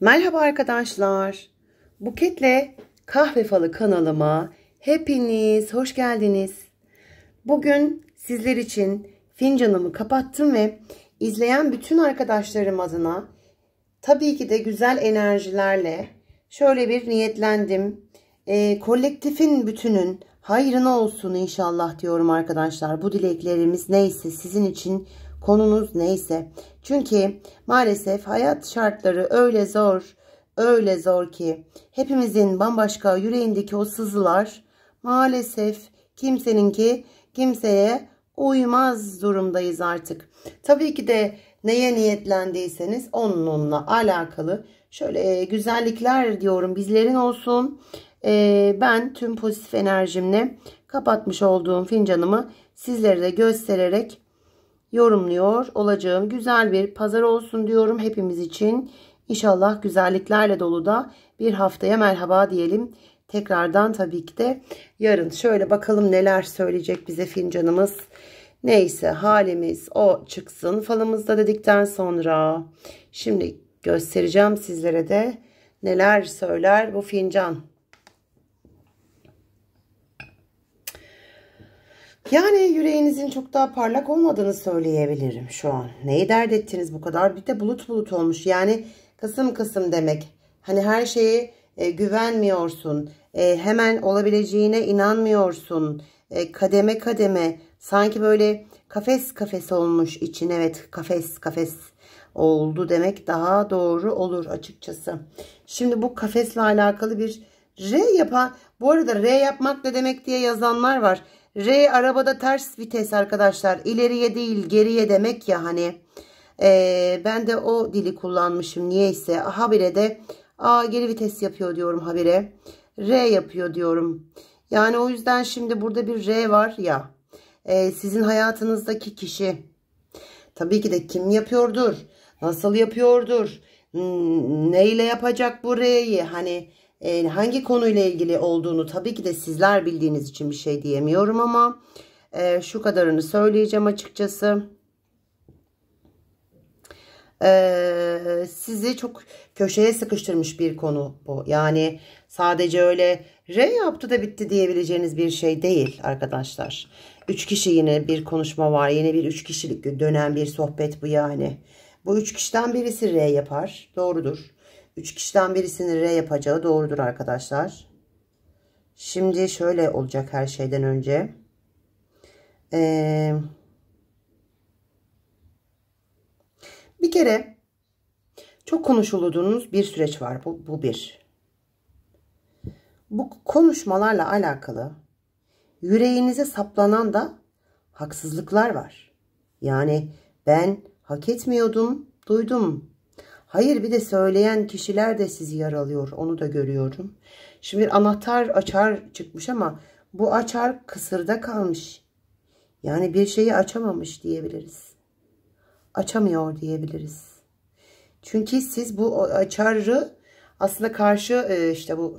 Merhaba arkadaşlar. Buketle Kahve Falı kanalıma hepiniz hoş geldiniz. Bugün sizler için fincanımı kapattım ve izleyen bütün arkadaşlarım adına tabii ki de güzel enerjilerle şöyle bir niyetlendim. E, kolektifin bütünün hayrına olsun inşallah diyorum arkadaşlar. Bu dileklerimiz neyse sizin için konunuz neyse. Çünkü maalesef hayat şartları öyle zor, öyle zor ki hepimizin bambaşka yüreğindeki o sızılar maalesef kimseninki kimseye uymaz durumdayız artık. Tabii ki de neye niyetlendiyseniz onunla alakalı şöyle e, güzellikler diyorum bizlerin olsun. E, ben tüm pozitif enerjimle kapatmış olduğum fincanımı sizlere de göstererek yorumluyor olacağım. Güzel bir pazar olsun diyorum hepimiz için. İnşallah güzelliklerle dolu da bir haftaya merhaba diyelim. Tekrardan tabii ki de yarın şöyle bakalım neler söyleyecek bize fincanımız. Neyse halimiz o çıksın falımızda dedikten sonra şimdi göstereceğim sizlere de neler söyler bu fincan. Yani yüreğinizin çok daha parlak olmadığını söyleyebilirim şu an. Neyi dert ettiniz bu kadar? Bir de bulut bulut olmuş. Yani kısım kısım demek. Hani her şeye e, güvenmiyorsun. E, hemen olabileceğine inanmıyorsun. E, kademe kademe. Sanki böyle kafes kafes olmuş için. Evet kafes kafes oldu demek daha doğru olur açıkçası. Şimdi bu kafesle alakalı bir R yapan. Bu arada R yapmak ne demek diye yazanlar var. R arabada ters vites arkadaşlar. İleriye değil geriye demek ya hani. Ee, ben de o dili kullanmışım niyeyse. Habire de A geri vites yapıyor diyorum habire. R yapıyor diyorum. Yani o yüzden şimdi burada bir R var ya. E, sizin hayatınızdaki kişi. Tabii ki de kim yapıyordur? Nasıl yapıyordur? Neyle yapacak bu R'yi? Hani ee, hangi konuyla ilgili olduğunu tabii ki de sizler bildiğiniz için bir şey diyemiyorum ama e, şu kadarını söyleyeceğim açıkçası. Ee, sizi çok köşeye sıkıştırmış bir konu bu. Yani sadece öyle R yaptı da bitti diyebileceğiniz bir şey değil arkadaşlar. Üç kişi yine bir konuşma var. Yine bir üç kişilik dönen bir sohbet bu yani. Bu üç kişiden birisi R yapar. Doğrudur. 3 kişiden birisinin R yapacağı doğrudur arkadaşlar. Şimdi şöyle olacak her şeyden önce. Ee, bir kere çok konuşulduğunuz bir süreç var. Bu, bu bir. Bu konuşmalarla alakalı yüreğinize saplanan da haksızlıklar var. Yani ben hak etmiyordum, duydum Hayır bir de söyleyen kişiler de sizi yaralıyor. Onu da görüyorum. Şimdi anahtar açar çıkmış ama bu açar kısırda kalmış. Yani bir şeyi açamamış diyebiliriz. Açamıyor diyebiliriz. Çünkü siz bu açarı aslında karşı e, işte bu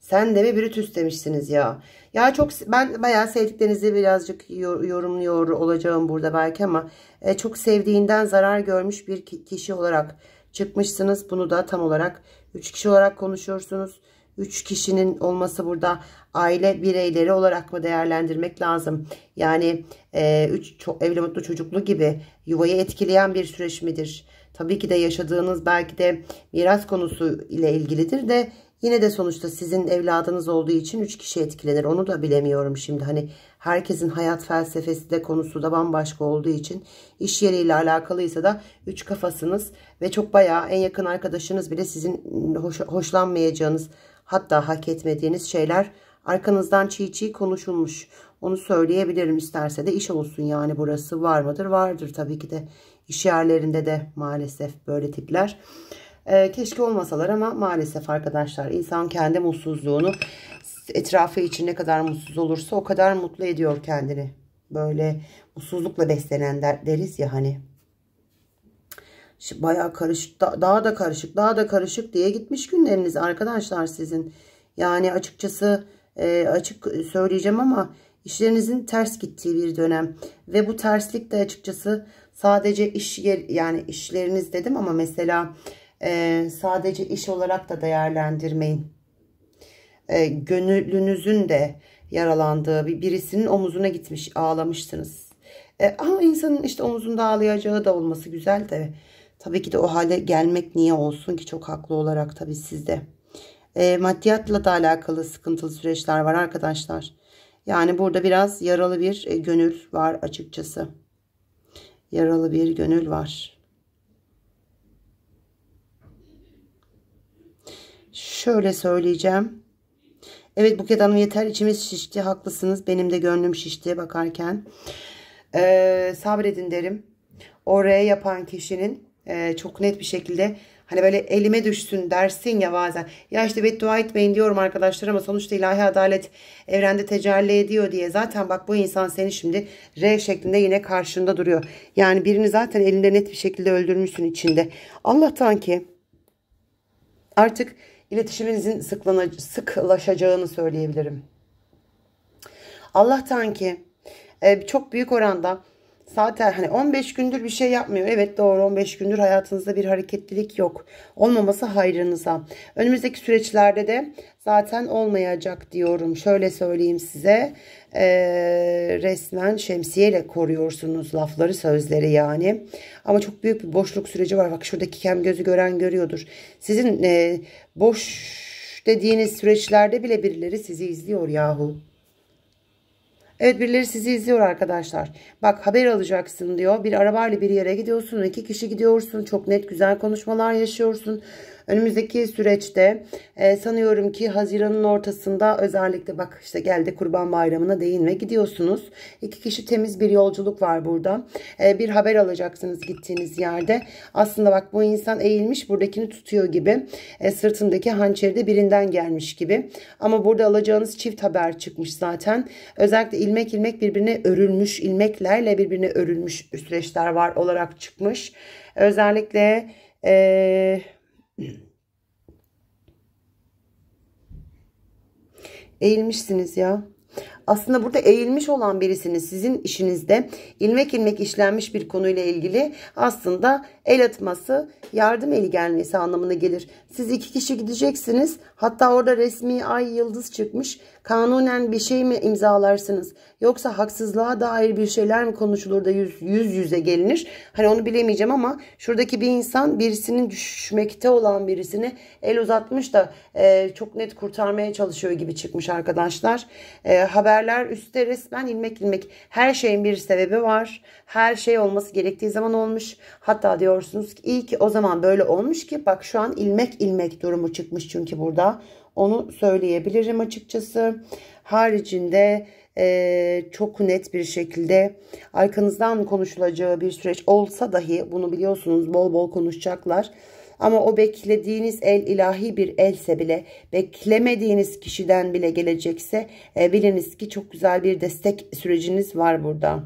sen de mi Brutus demişsiniz ya. Ya çok ben bayağı sevdiklerinizi birazcık yorumluyor olacağım burada belki ama e, çok sevdiğinden zarar görmüş bir kişi olarak çıkmışsınız. Bunu da tam olarak 3 kişi olarak konuşuyorsunuz. 3 kişinin olması burada aile bireyleri olarak mı değerlendirmek lazım? Yani e, üç, çok, evli mutlu çocuklu gibi yuvayı etkileyen bir süreç midir? Tabii ki de yaşadığınız belki de miras konusu ile ilgilidir de yine de sonuçta sizin evladınız olduğu için 3 kişi etkilenir. Onu da bilemiyorum şimdi hani Herkesin hayat felsefesi de konusu da bambaşka olduğu için iş yeriyle alakalıysa da üç kafasınız ve çok bayağı en yakın arkadaşınız bile sizin hoş, hoşlanmayacağınız hatta hak etmediğiniz şeyler arkanızdan çiğ çiğ konuşulmuş. Onu söyleyebilirim isterse de iş olsun yani burası var mıdır? Vardır tabii ki de iş yerlerinde de maalesef böyle tipler. Ee, keşke olmasalar ama maalesef arkadaşlar insan kendi mutsuzluğunu etrafı için ne kadar mutsuz olursa o kadar mutlu ediyor kendini. Böyle mutsuzlukla beslenen der, deriz ya hani. Şimdi bayağı karışık, daha da karışık, daha da karışık diye gitmiş günleriniz arkadaşlar sizin. Yani açıkçası e, açık söyleyeceğim ama işlerinizin ters gittiği bir dönem ve bu terslik de açıkçası sadece iş yer yani işleriniz dedim ama mesela e, sadece iş olarak da değerlendirmeyin e, gönlünüzün de yaralandığı bir birisinin omuzuna gitmiş ağlamışsınız. E, ama insanın işte omuzunda ağlayacağı da olması güzel de tabii ki de o hale gelmek niye olsun ki çok haklı olarak tabii sizde. E, maddiyatla da alakalı sıkıntılı süreçler var arkadaşlar. Yani burada biraz yaralı bir e, gönül var açıkçası. Yaralı bir gönül var. Şöyle söyleyeceğim. Evet Buket Hanım yeter içimiz şişti. Haklısınız. Benim de gönlüm şişti bakarken. Ee, sabredin derim. Oraya yapan kişinin e, çok net bir şekilde hani böyle elime düşsün dersin ya bazen. Ya işte beddua etmeyin diyorum arkadaşlar ama sonuçta ilahi adalet evrende tecelli ediyor diye. Zaten bak bu insan seni şimdi R şeklinde yine karşında duruyor. Yani birini zaten elinde net bir şekilde öldürmüşsün içinde. Allah'tan ki artık iletişiminizin sıklaşacağını söyleyebilirim. Allah'tan ki e, çok büyük oranda Zaten hani 15 gündür bir şey yapmıyor. Evet doğru 15 gündür hayatınızda bir hareketlilik yok. Olmaması hayrınıza. Önümüzdeki süreçlerde de zaten olmayacak diyorum. Şöyle söyleyeyim size. Ee, resmen şemsiyeyle koruyorsunuz lafları sözleri yani. Ama çok büyük bir boşluk süreci var. Bak şuradaki kem gözü gören görüyordur. Sizin e, boş dediğiniz süreçlerde bile birileri sizi izliyor yahu. Evet birileri sizi izliyor arkadaşlar. Bak haber alacaksın diyor. Bir arabayla bir yere gidiyorsun. iki kişi gidiyorsun. Çok net güzel konuşmalar yaşıyorsun. Önümüzdeki süreçte e, sanıyorum ki Haziran'ın ortasında özellikle bak işte geldi Kurban Bayramı'na değinme gidiyorsunuz. İki kişi temiz bir yolculuk var burada. E, bir haber alacaksınız gittiğiniz yerde. Aslında bak bu insan eğilmiş buradakini tutuyor gibi. E, sırtındaki hançeri de birinden gelmiş gibi. Ama burada alacağınız çift haber çıkmış zaten. Özellikle ilmek ilmek birbirine örülmüş, ilmeklerle birbirine örülmüş süreçler var olarak çıkmış. Özellikle eee Eğilmişsiniz ya aslında burada eğilmiş olan birisinin sizin işinizde ilmek ilmek işlenmiş bir konuyla ilgili aslında el atması yardım eli gelmesi anlamına gelir. Siz iki kişi gideceksiniz. Hatta orada resmi ay yıldız çıkmış. Kanunen bir şey mi imzalarsınız? Yoksa haksızlığa dair bir şeyler mi konuşulur da yüz, yüz yüze gelinir? Hani onu bilemeyeceğim ama şuradaki bir insan birisinin düşmekte olan birisini el uzatmış da e, çok net kurtarmaya çalışıyor gibi çıkmış arkadaşlar. E, haber Haberler üstte resmen ilmek ilmek. Her şeyin bir sebebi var. Her şey olması gerektiği zaman olmuş. Hatta diyorsunuz ki iyi ki o zaman böyle olmuş ki bak şu an ilmek ilmek durumu çıkmış çünkü burada. Onu söyleyebilirim açıkçası. Haricinde e, çok net bir şekilde arkanızdan konuşulacağı bir süreç olsa dahi bunu biliyorsunuz bol bol konuşacaklar. Ama o beklediğiniz el ilahi bir else bile beklemediğiniz kişiden bile gelecekse e, biliniz ki çok güzel bir destek süreciniz var burada.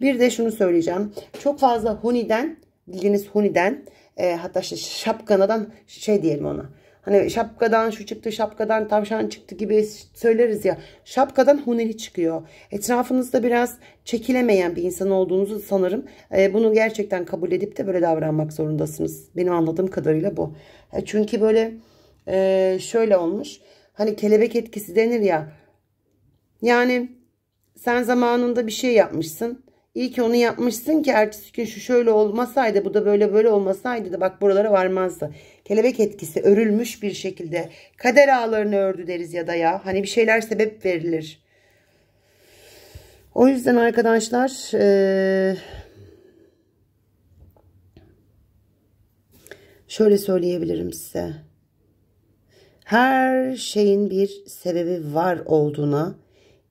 Bir de şunu söyleyeceğim. Çok fazla huniden bildiğiniz huniden e, hatta şapkanadan şey diyelim ona Hani şapkadan şu çıktı, şapkadan tavşan çıktı gibi söyleriz ya. Şapkadan huneli çıkıyor. Etrafınızda biraz çekilemeyen bir insan olduğunuzu sanırım. E, bunu gerçekten kabul edip de böyle davranmak zorundasınız. Benim anladığım kadarıyla bu. E, çünkü böyle e, şöyle olmuş. Hani kelebek etkisi denir ya. Yani sen zamanında bir şey yapmışsın. İyi ki onu yapmışsın ki ertesi gün şu şöyle olmasaydı bu da böyle böyle olmasaydı da bak buralara varmazdı kelebek etkisi örülmüş bir şekilde kader ağlarını ördü deriz ya da ya. Hani bir şeyler sebep verilir. O yüzden arkadaşlar e, şöyle söyleyebilirim size. Her şeyin bir sebebi var olduğuna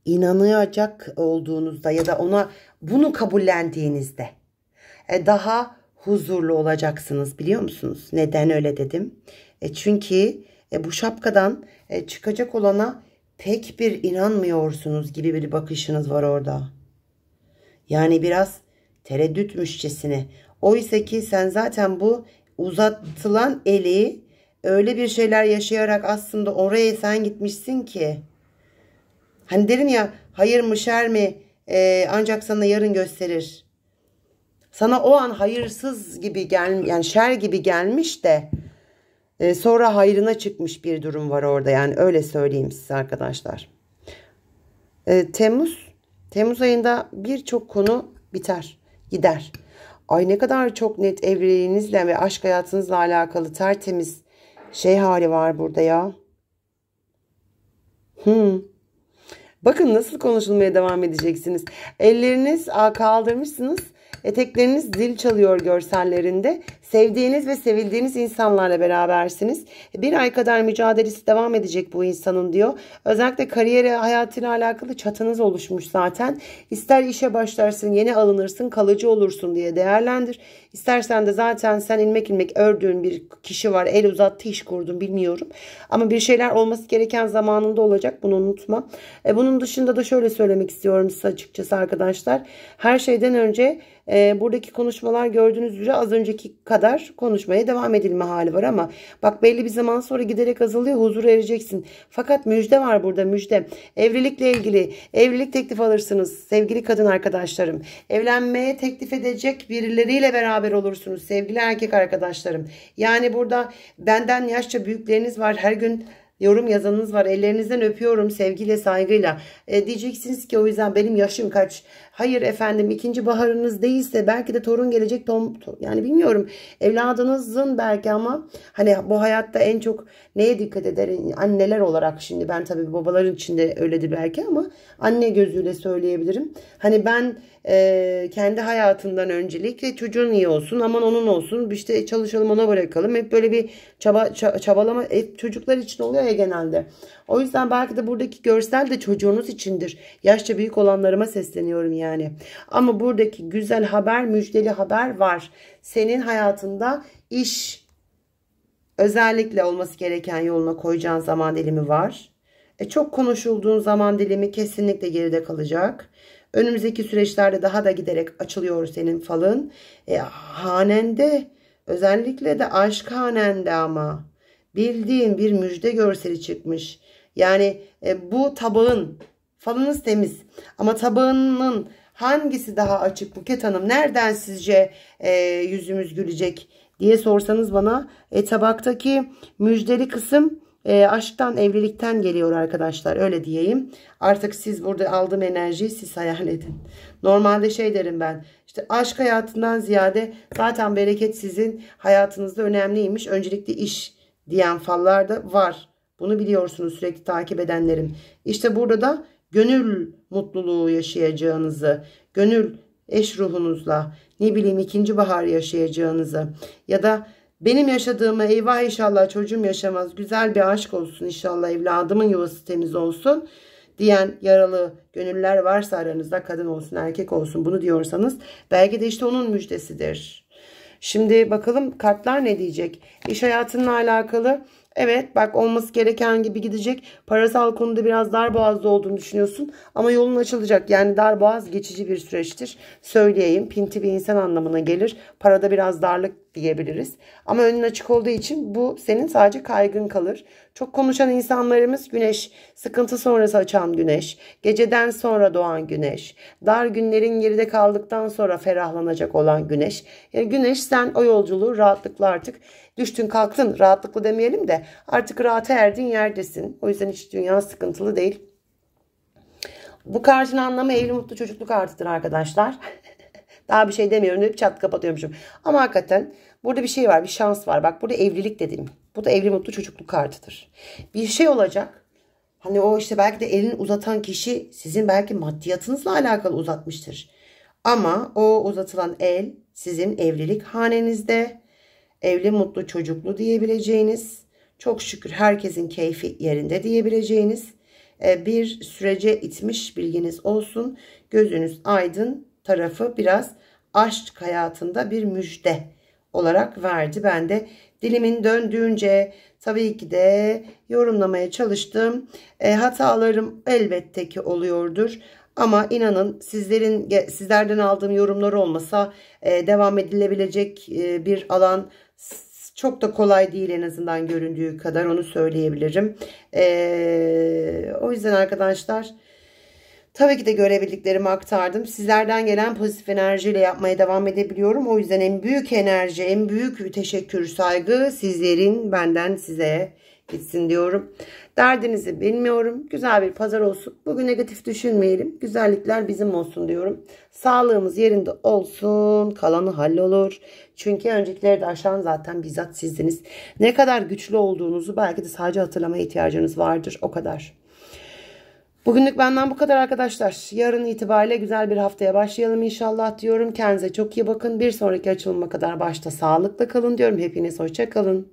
inanacak olduğunuzda ya da ona bunu kabullendiğinizde e, daha huzurlu olacaksınız biliyor musunuz? Neden öyle dedim? E çünkü e, bu şapkadan e, çıkacak olana pek bir inanmıyorsunuz gibi bir bakışınız var orada. Yani biraz tereddütmüşçesine. Oysa ki sen zaten bu uzatılan eli öyle bir şeyler yaşayarak aslında oraya sen gitmişsin ki. Hani derim ya hayır mı şer mi e, ancak sana yarın gösterir sana o an hayırsız gibi gel yani şer gibi gelmiş de e, sonra hayrına çıkmış bir durum var orada. Yani öyle söyleyeyim size arkadaşlar. E, Temmuz Temmuz ayında birçok konu biter, gider. Ay ne kadar çok net evliliğinizle ve aşk hayatınızla alakalı tertemiz şey hali var burada ya. Hmm. Bakın nasıl konuşulmaya devam edeceksiniz. Elleriniz kaldırmışsınız. Etekleriniz zil çalıyor görsellerinde. Sevdiğiniz ve sevildiğiniz insanlarla berabersiniz. Bir ay kadar mücadelesi devam edecek bu insanın diyor. Özellikle kariyeri hayatıyla alakalı çatınız oluşmuş zaten. İster işe başlarsın, yeni alınırsın, kalıcı olursun diye değerlendir. İstersen de zaten sen ilmek ilmek ördüğün bir kişi var. El uzattı, iş kurdun bilmiyorum. Ama bir şeyler olması gereken zamanında olacak. Bunu unutma. E, bunun dışında da şöyle söylemek istiyorum size açıkçası arkadaşlar. Her şeyden önce e, buradaki konuşmalar gördüğünüz üzere az önceki kadar konuşmaya devam edilme hali var ama bak belli bir zaman sonra giderek azalıyor huzur ereceksin. Fakat müjde var burada müjde. Evlilikle ilgili evlilik teklif alırsınız sevgili kadın arkadaşlarım. Evlenmeye teklif edecek birileriyle beraber olursunuz sevgili erkek arkadaşlarım. Yani burada benden yaşça büyükleriniz var her gün yorum yazanınız var. Ellerinizden öpüyorum sevgiyle saygıyla. E, diyeceksiniz ki o yüzden benim yaşım kaç? Hayır efendim ikinci baharınız değilse belki de torun gelecek tom, tom yani bilmiyorum evladınızın belki ama hani bu hayatta en çok neye dikkat eder anneler olarak şimdi ben tabii babaların içinde öyledir belki ama anne gözüyle söyleyebilirim. Hani ben e, kendi hayatından öncelikle çocuğun iyi olsun aman onun olsun işte çalışalım ona bırakalım hep böyle bir çaba çabalama hep çocuklar için oluyor ya genelde. O yüzden belki de buradaki görsel de çocuğunuz içindir. Yaşça büyük olanlarıma sesleniyorum yani yani. Ama buradaki güzel haber, müjdeli haber var. Senin hayatında iş özellikle olması gereken yoluna koyacağın zaman dilimi var. E, çok konuşulduğun zaman dilimi kesinlikle geride kalacak. Önümüzdeki süreçlerde daha da giderek açılıyor senin falın. E, hanende özellikle de aşk hanende ama bildiğin bir müjde görseli çıkmış. Yani e, bu tabağın falınız temiz ama tabağının Hangisi daha açık Buket Hanım? Nereden sizce e, yüzümüz gülecek diye sorsanız bana. E, tabaktaki müjdeli kısım e, aşktan, evlilikten geliyor arkadaşlar. Öyle diyeyim. Artık siz burada aldığım enerjiyi siz hayal edin. Normalde şey derim ben. işte aşk hayatından ziyade zaten bereket sizin hayatınızda önemliymiş. Öncelikli iş diyen fallar da var. Bunu biliyorsunuz sürekli takip edenlerim. İşte burada da gönül mutluluğu yaşayacağınızı, gönül eş ruhunuzla ne bileyim ikinci bahar yaşayacağınızı ya da benim yaşadığımı eyvah inşallah çocuğum yaşamaz güzel bir aşk olsun inşallah evladımın yuvası temiz olsun diyen yaralı gönüller varsa aranızda kadın olsun erkek olsun bunu diyorsanız belki de işte onun müjdesidir. Şimdi bakalım kartlar ne diyecek? İş hayatınla alakalı Evet bak olması gereken gibi gidecek. Parasal konuda biraz dar darboğazlı olduğunu düşünüyorsun. Ama yolun açılacak. Yani dar boğaz geçici bir süreçtir. Söyleyeyim pinti bir insan anlamına gelir. Parada biraz darlık diyebiliriz. Ama önün açık olduğu için bu senin sadece kaygın kalır. Çok konuşan insanlarımız güneş, sıkıntı sonrası açan güneş, geceden sonra doğan güneş, dar günlerin geride kaldıktan sonra ferahlanacak olan güneş. Yani güneş sen o yolculuğu rahatlıkla artık düştün kalktın rahatlıkla demeyelim de artık rahata erdin yerdesin. O yüzden hiç dünya sıkıntılı değil. Bu karşının anlamı evli mutlu çocukluk artıdır arkadaşlar. Daha bir şey demiyorum deyip çat kapatıyormuşum. Ama hakikaten burada bir şey var bir şans var. Bak burada evlilik dedim. Bu da evli mutlu çocukluk kartıdır. Bir şey olacak. Hani o işte belki de elini uzatan kişi sizin belki maddiyatınızla alakalı uzatmıştır. Ama o uzatılan el sizin evlilik hanenizde evli, mutlu, çocuklu diyebileceğiniz, çok şükür herkesin keyfi yerinde diyebileceğiniz e, bir sürece itmiş bilginiz olsun. Gözünüz aydın tarafı biraz aşk hayatında bir müjde olarak verdi. Ben de dilimin döndüğünce tabii ki de yorumlamaya çalıştım. E, hatalarım elbette ki oluyordur. Ama inanın sizlerin sizlerden aldığım yorumlar olmasa e, devam edilebilecek e, bir alan çok da kolay değil en azından göründüğü kadar onu söyleyebilirim. Ee, o yüzden arkadaşlar Tabii ki de görebildiklerimi aktardım. Sizlerden gelen pozitif enerjiyle yapmaya devam edebiliyorum. O yüzden en büyük enerji, en büyük teşekkür, saygı sizlerin benden size gitsin diyorum. Derdinizi bilmiyorum. Güzel bir pazar olsun. Bugün negatif düşünmeyelim. Güzellikler bizim olsun diyorum. Sağlığımız yerinde olsun. Kalanı hallolur. Çünkü öncekileri de aşan zaten bizzat sizdiniz. Ne kadar güçlü olduğunuzu belki de sadece hatırlamaya ihtiyacınız vardır. O kadar. Bugünlük benden bu kadar arkadaşlar. Yarın itibariyle güzel bir haftaya başlayalım inşallah diyorum. Kendinize çok iyi bakın. Bir sonraki açılıma kadar başta sağlıkla kalın diyorum. Hepiniz hoşça kalın.